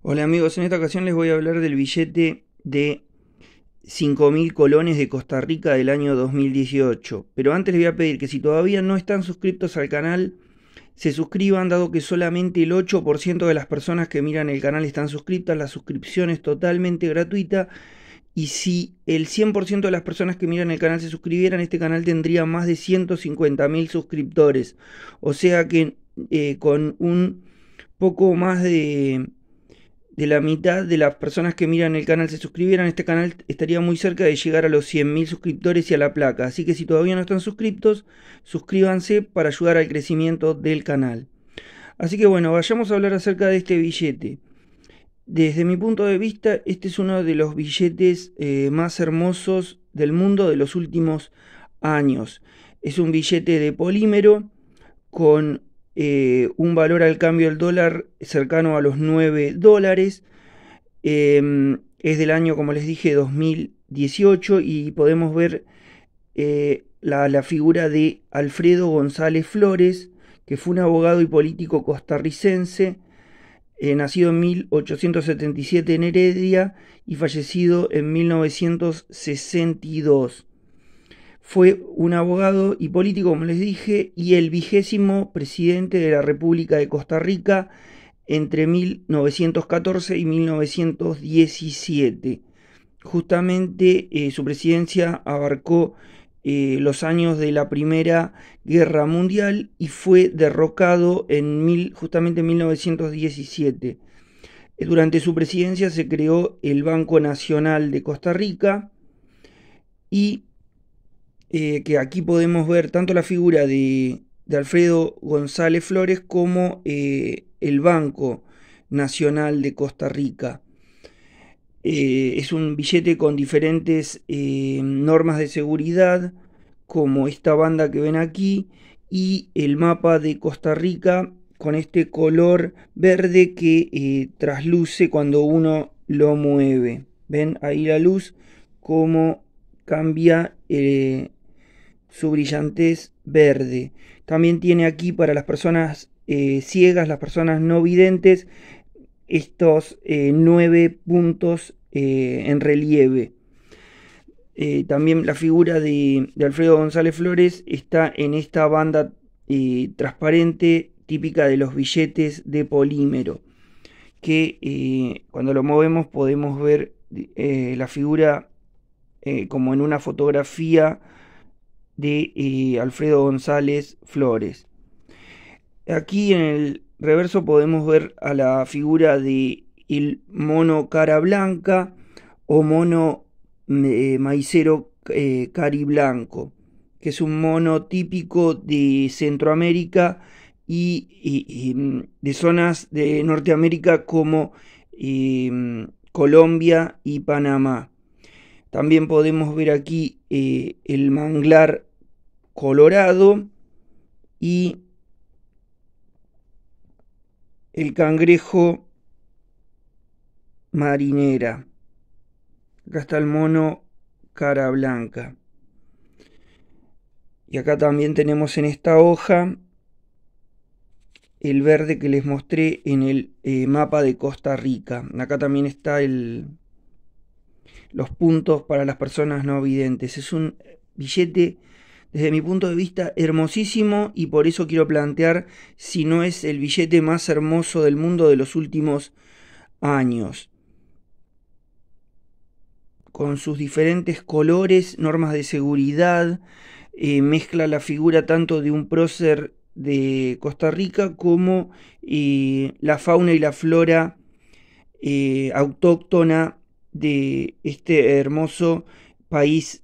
Hola amigos, en esta ocasión les voy a hablar del billete de 5.000 colones de Costa Rica del año 2018. Pero antes les voy a pedir que si todavía no están suscritos al canal, se suscriban dado que solamente el 8% de las personas que miran el canal están suscritas, la suscripción es totalmente gratuita. Y si el 100% de las personas que miran el canal se suscribieran, este canal tendría más de 150.000 suscriptores. O sea que eh, con un poco más de de la mitad de las personas que miran el canal se suscribieran, este canal estaría muy cerca de llegar a los 100.000 suscriptores y a la placa. Así que si todavía no están suscriptos, suscríbanse para ayudar al crecimiento del canal. Así que bueno, vayamos a hablar acerca de este billete. Desde mi punto de vista, este es uno de los billetes eh, más hermosos del mundo de los últimos años. Es un billete de polímero con eh, un valor al cambio del dólar cercano a los 9 dólares. Em, es del año, como les dije, 2018 y podemos ver eh, la, la, figura de Alfredo González Flores, que fue un abogado y político costarricense, eh, nacido en 1877 en Heredia y fallecido en 1962 fue un abogado y político, como les dije, y el vigésimo presidente de la República de Costa Rica entre 1914 y 1917. Justamente eh, su presidencia abarcó eh, los años de la Primera Guerra Mundial y fue derrocado en justamente en 1917. Eh, durante su presidencia se creó el Banco Nacional de Costa Rica y eh, que aquí podemos ver tanto la figura de, Alfredo González Flores como eh, el Banco Nacional de Costa Rica. Eh, es un billete con diferentes normas de seguridad, como esta banda que ven aquí, y el mapa de Costa Rica con este color verde que trasluce cuando uno lo mueve. Ven ahí la luz, cómo cambia el su brillantez verde. También tiene aquí para las personas eh, ciegas, las personas no videntes, estos eh, nueve puntos eh, en relieve. también la figura de, de, Alfredo González Flores está en esta banda transparente típica de los billetes de polímero, que cuando lo movemos podemos ver la figura como en una fotografía de eh, Alfredo González Flores. Aquí en el reverso podemos ver a la figura de el mono cara blanca o mono eh, maicero eh, cari blanco, que es un mono típico de Centroamérica y mm, de zonas de Norteamérica como em, Colombia y Panamá. También podemos ver aquí el manglar Colorado y el cangrejo marinera. Acá está el mono cara blanca. Y acá también tenemos en esta hoja el verde que les mostré en el eh, mapa de Costa Rica. Acá también está el, los puntos para las personas no videntes. Es un billete desde mi punto de vista, hermosísimo y por eso quiero plantear si no es el billete más hermoso del mundo de los últimos años. Con sus diferentes colores, normas de seguridad, eh, mezcla la figura tanto de un prócer de Costa Rica como eh, la fauna y la flora eh, autóctona de este hermoso país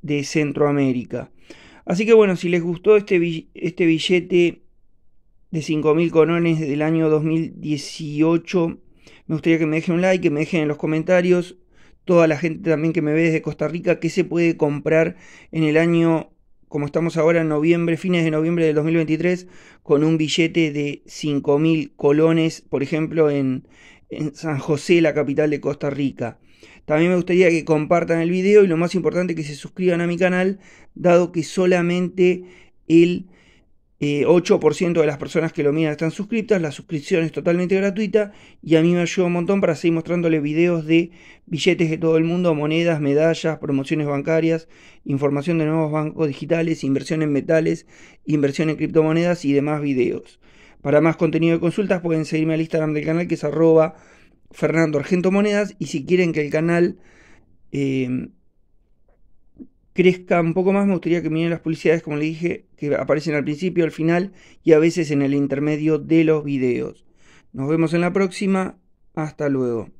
de Centroamérica. Así que bueno, si les gustó este, este billete de 5.000 colones del año 2018, me gustaría que me dejen un like, que me dejen en los comentarios, toda la gente también que me ve desde Costa Rica, qué se puede comprar en el año, como estamos ahora en noviembre, fines de noviembre del 2023, con un billete de 5.000 colones, por ejemplo, en San José, la capital de Costa Rica. También me gustaría que compartan el video y lo más importante que se suscriban a mi canal, dado que solamente el 8% eh, de las personas que lo miran están suscritas, la suscripción es totalmente gratuita y a mí me ayuda un montón para seguir mostrándoles videos de billetes de todo el mundo, monedas, medallas, promociones bancarias, información de nuevos bancos digitales, inversión en metales, inversión en criptomonedas y demás videos. Para más contenido de consultas pueden seguirme al Instagram del canal que es arroba Fernando Argento Monedas y si quieren que el canal em, crezca un poco más me gustaría que miren las publicidades como le dije que aparecen al principio, al final y a veces en el intermedio de los videos. Nos vemos en la próxima, hasta luego.